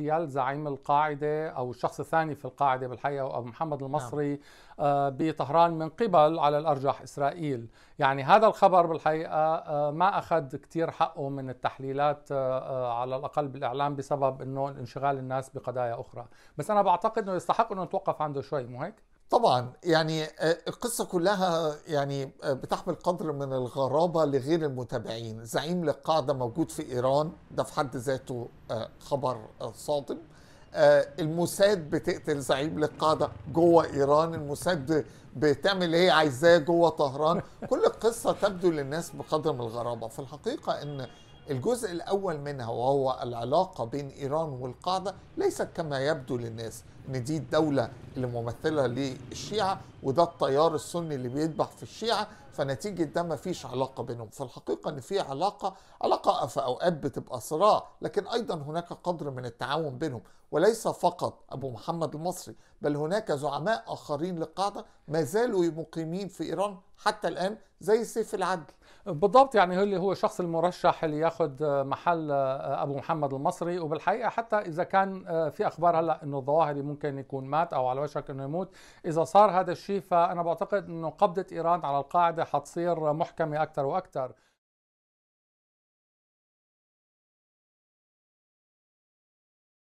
اغتيال زعيم القاعده او الشخص الثاني في القاعده بالحقيقه او محمد المصري نعم. آه، بطهران من قبل على الارجح اسرائيل، يعني هذا الخبر بالحقيقه آه، ما اخذ كثير حقه من التحليلات آه، على الاقل بالاعلام بسبب انه انشغال الناس بقضايا اخرى، بس انا بعتقد انه يستحق انه نتوقف عنده شوي مو هيك؟ طبعا يعني آه، القصة كلها يعني آه، بتحمل قدر من الغرابة لغير المتابعين زعيم للقاعدة موجود في إيران ده في حد ذاته آه، خبر صادم الموساد بتقتل زعيم للقاعدة جوه إيران الموساد بتعمل اللي هي عايزاه جوه طهران كل القصة تبدو للناس بقدر من الغرابة في الحقيقة أن الجزء الأول منها وهو العلاقة بين إيران والقاعدة ليست كما يبدو للناس إن دي الدولة اللي ممثلة للشيعة وده التيار السني اللي بيدبح في الشيعة فنتيجه ده ما فيش علاقه بينهم في الحقيقه ان في علاقه علاقه في اوقات بتبقى صراع لكن ايضا هناك قدر من التعاون بينهم وليس فقط ابو محمد المصري بل هناك زعماء اخرين للقاعده ما زالوا مقيمين في ايران حتى الان زي سيف العدل بالضبط يعني هو اللي هو الشخص المرشح اللي ياخد آه، محل آه، ابو محمد المصري وبالحقيقه حتى اذا كان آه، في اخبار هلا انه الظواهري ممكن يكون مات او على وشك انه يموت اذا صار هذا الشيء فانا بعتقد انه قبضه ايران على القاعده هذا حتصير محكمة أكثر وأكثر